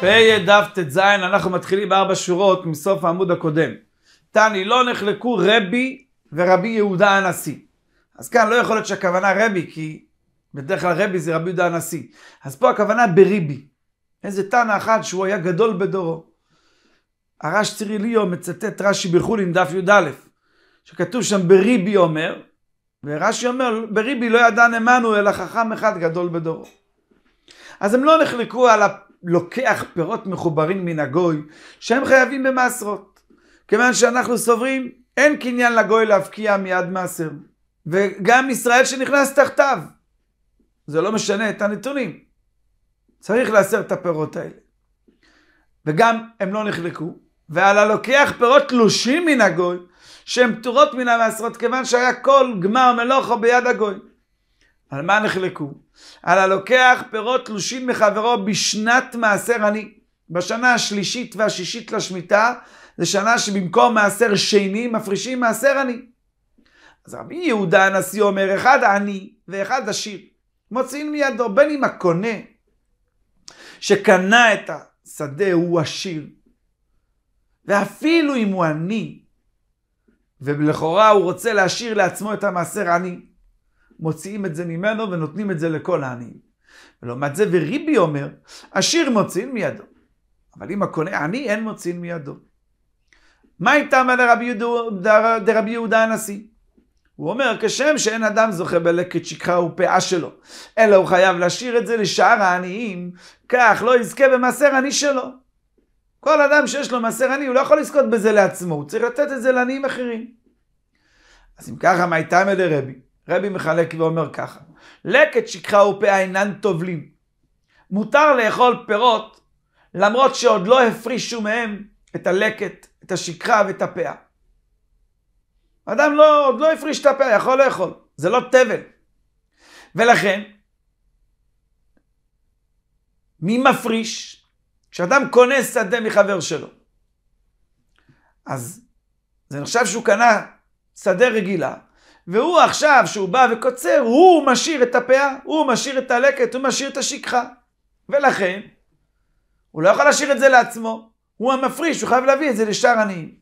פ"א דף ט"ז, אנחנו מתחילים בארבע שורות מסוף העמוד הקודם. תני, לא נחלקו רבי ורבי יהודה הנשיא. אז כאן לא יכול להיות שהכוונה רבי, כי בדרך כלל רבי זה רבי יהודה הנשיא. אז פה הכוונה בריבי. איזה תנא אחד שהוא היה גדול בדורו. הרש ציריליו מצטט רש"י בחולין דף י"א, שכתוב שם בריבי אומר, ורש"י אומר, בריבי לא ידע נאמנו אלא חכם אחד גדול בדורו. אז הם לא נחלקו על הפ... לוקח פירות מחוברים מן הגוי, שהם חייבים במעשרות. כיוון שאנחנו סוברים, אין קניין לגוי להבקיע מיד מעשר. וגם ישראל שנכנס תחתיו, זה לא משנה את הנתונים. צריך להסר את הפירות האלה. וגם הם לא נחלקו, ועל הלוקח פירות תלושים מן הגוי, שהן פטורות מן המעשרות, כיוון שהיה כל גמר מלוכו ביד הגוי. על מה נחלקו? על הלוקח פירות תלושים מחברו בשנת מעשר עני. בשנה השלישית והשישית לשמיטה, זה שנה שבמקום מעשר שני, מפרישים מעשר עני. אז רבי יהודה הנשיא אומר, אחד עני ואחד עשיר. מוציאים מידו, בין אם הקונה שקנה את השדה הוא עשיר, ואפילו אם הוא עני, ולכאורה הוא רוצה להשאיר לעצמו את המעשר עני, מוציאים את זה ממנו ונותנים את זה לכל העניים. ולעומת זה, וריבי אומר, עשיר מוציאים מידו. אבל אם הקונה עני, אין מוציאים מידו. מה איתה מה דרבי יהודה הנשיא? הוא אומר, כשם שאין אדם זוכה בלקט שכחה ופאה שלו, אלא הוא חייב להשאיר את זה לשאר העניים, כך לא יזכה במעשר עני שלו. כל אדם שיש לו מעשר עני, הוא לא יכול לזכות בזה לעצמו, הוא צריך לתת את זה לעניים אחרים. אז אם ככה, מה איתה איתם דרבי? רבי מחלק ואומר ככה, לקט שכחה ופאה אינן טובלים. מותר לאכול פירות למרות שעוד לא הפרישו מהם את הלקט, את השכחה ואת הפאה. אדם לא, עוד לא הפריש את הפאה, יכול לאכול, זה לא תבל. ולכן, מי מפריש? כשאדם קונה שדה מחבר שלו. אז זה נחשב שהוא קנה שדה רגילה, והוא עכשיו, שהוא בא וקוצר, הוא משאיר את הפאה, הוא משאיר את הלקט, הוא משאיר את השכחה. ולכן, הוא לא יכול להשאיר את זה לעצמו. הוא המפריש, הוא חייב להביא את זה לשאר עניים.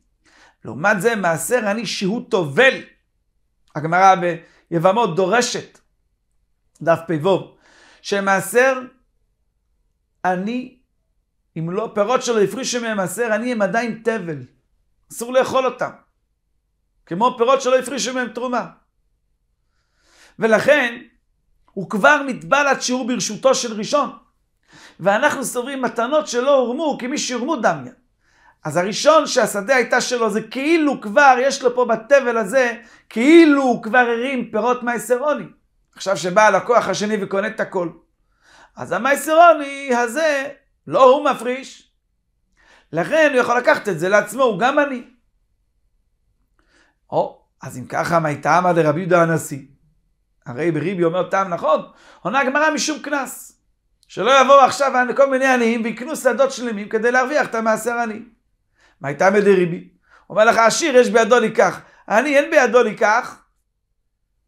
לעומת זה, מעשר עני שהוא טובל. הגמרא ביבמות דורשת, דף פ"ו, שמעשר עני, אם לא פירות שלו הפרישו מהם מעשר עני, הם עדיין תבל. אסור לאכול אותם. כמו פירות שלא הפרישו מהם תרומה. ולכן, הוא כבר נתבע לשיעור ברשותו של ראשון. ואנחנו סוברים מתנות שלא הורמו, כי מי שהורמו דמיה. אז הראשון שהשדה הייתה שלו, זה כאילו כבר, יש לו פה בתבל הזה, כאילו הוא כבר הרים פירות מייסרוני. עכשיו שבא הלקוח השני וקונה את הכל. אז המייסרוני הזה, לא הוא מפריש. לכן הוא יכול לקחת את זה לעצמו, הוא גם אני. או, אז אם ככה, מה טעמא דרבי יהודה הנשיא? הרי בריבי אומר טעם נכון, עונה הגמרא משום קנס. שלא יבואו עכשיו כל מיני עניים ויקנו שדות שלמים כדי להרוויח את המעשר עני. מה טעמא דריבי? אומר לך, עשיר יש בידו לקח, העני אין בידו לקח.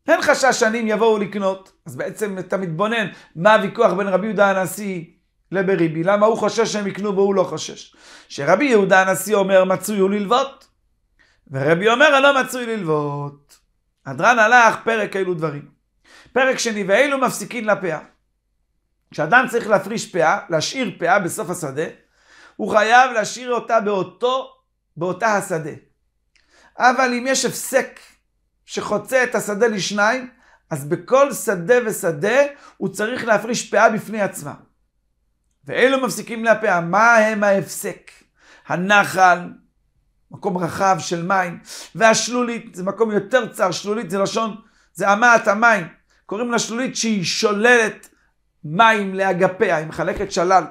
אין חשש שעניים יבואו לקנות. אז בעצם אתה מתבונן מה הוויכוח בין רבי יהודה הנשיא לבריבי, למה הוא חושש שהם יקנו והוא לא חושש. שרבי יהודה הנשיא אומר, מצוי הוא ללוות. ורבי אומר, הלא מצוי ללוות. הדרן הלך פרק אילו דברים. פרק שני, ואילו מפסיקין לפאה. כשאדם צריך להפריש פאה, להשאיר פאה בסוף השדה, הוא חייב להשאיר אותה באותו, באותה השדה. אבל אם יש הפסק שחוצה את השדה לשניים, אז בכל שדה ושדה הוא צריך להפריש פאה בפני עצמה. ואלו מפסיקים להפאה, מה הם ההפסק? הנחל, מקום רחב של מים, והשלולית זה מקום יותר צר, שלולית זה לשון, זה אמת המים. קוראים לה שלולית שהיא שוללת מים לאגפיה, היא מחלקת שלל.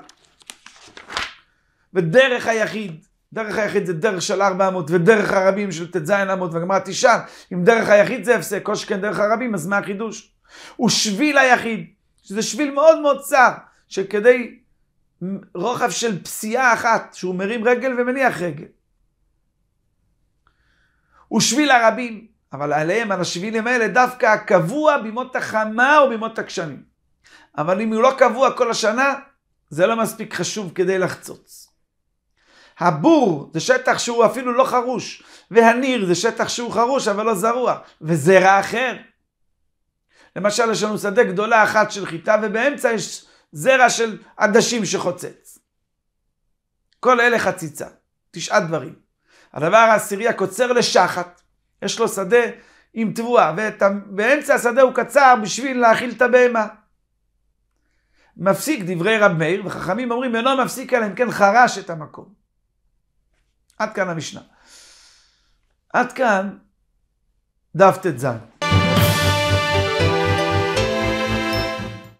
ודרך היחיד, דרך היחיד זה דרך של 400, ודרך הרבים של ט"ז אמות וגמרא תשאל, אם דרך היחיד זה הפסק, כל שכן דרך הרבים, אז מה החידוש? ושביל היחיד, שזה שביל מאוד מאוד צר, שכדי רוחב של פסיעה אחת, שהוא מרים רגל ומניח רגל. הוא שביל הרבים, אבל עליהם, על השבילים האלה, דווקא הקבוע בימות החמה או בימות הגשמים. אבל אם הוא לא קבוע כל השנה, זה לא מספיק חשוב כדי לחצוץ. הבור זה שטח שהוא אפילו לא חרוש, והניר זה שטח שהוא חרוש אבל לא זרוע, וזרע אחר. למשל, יש לנו שדה גדולה אחת של חיטה, ובאמצע יש זרע של עדשים שחוצץ. כל אלה חציצה, תשעה דברים. הדבר העשירי הקוצר לשחת. יש לו שדה עם תבואה, ובאמצע השדה הוא קצר בשביל להאכיל את הבהמה. מפסיק דברי רב מאיר, וחכמים אומרים, אינו מפסיק אלא אם כן חרש את המקום. עד כאן המשנה. עד כאן דף ט"ז.